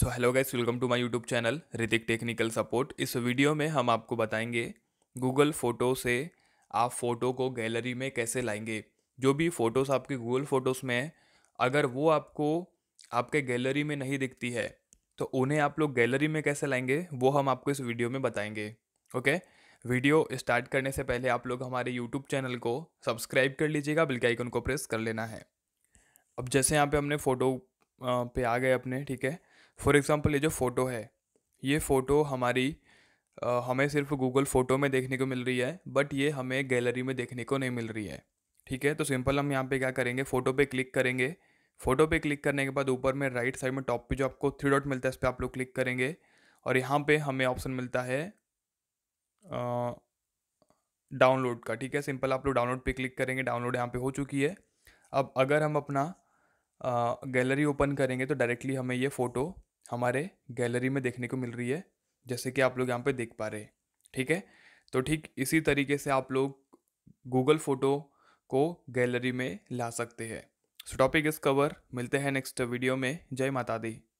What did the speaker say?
so hello guys welcome to my YouTube channel Ritik technical support इस video में हम आपको बताएंगे गूगल फ़ोटो से आप फ़ोटो को गैलरी में कैसे लाएंगे जो भी फ़ोटोज़ आपके गूगल फ़ोटोज़ में हैं अगर वो आपको आपके गैलरी में नहीं दिखती है तो उन्हें आप लोग गैलरी में कैसे लाएंगे वो हम आपको इस वीडियो में बताएंगे ओके वीडियो स्टार्ट करने से पहले आप लोग हमारे यूट्यूब चैनल को सब्सक्राइब कर लीजिएगा बिल्कुल आइकन को प्रेस कर लेना है अब जैसे यहाँ पे हमने फ़ोटो पे आ गए अपने ठीक है फॉर एग्ज़ाम्पल ये जो फ़ोटो है ये फ़ोटो हमारी हमें सिर्फ गूगल फ़ोटो में देखने को मिल रही है बट ये हमें गैलरी में देखने को नहीं मिल रही है ठीक है तो सिंपल हम यहाँ पे क्या करेंगे फ़ोटो पे क्लिक करेंगे फ़ोटो पे क्लिक करने के बाद ऊपर में राइट साइड में टॉप पे जो आपको थ्री डॉट मिलता है इस पर आप लोग क्लिक करेंगे और यहाँ पे हमें ऑप्शन मिलता है डाउनलोड का ठीक है सिंपल आप लोग डाउनलोड पे क्लिक करेंगे डाउनलोड यहाँ पे हो चुकी है अब अगर हम अपना गैलरी ओपन करेंगे तो डायरेक्टली हमें ये फ़ोटो हमारे गैलरी में देखने को मिल रही है जैसे कि आप लोग यहाँ पे देख पा रहे हैं ठीक है तो ठीक इसी तरीके से आप लोग गूगल फ़ोटो को गैलरी में ला सकते हैं सो टॉपिक इस कवर मिलते हैं नेक्स्ट वीडियो में जय माता दी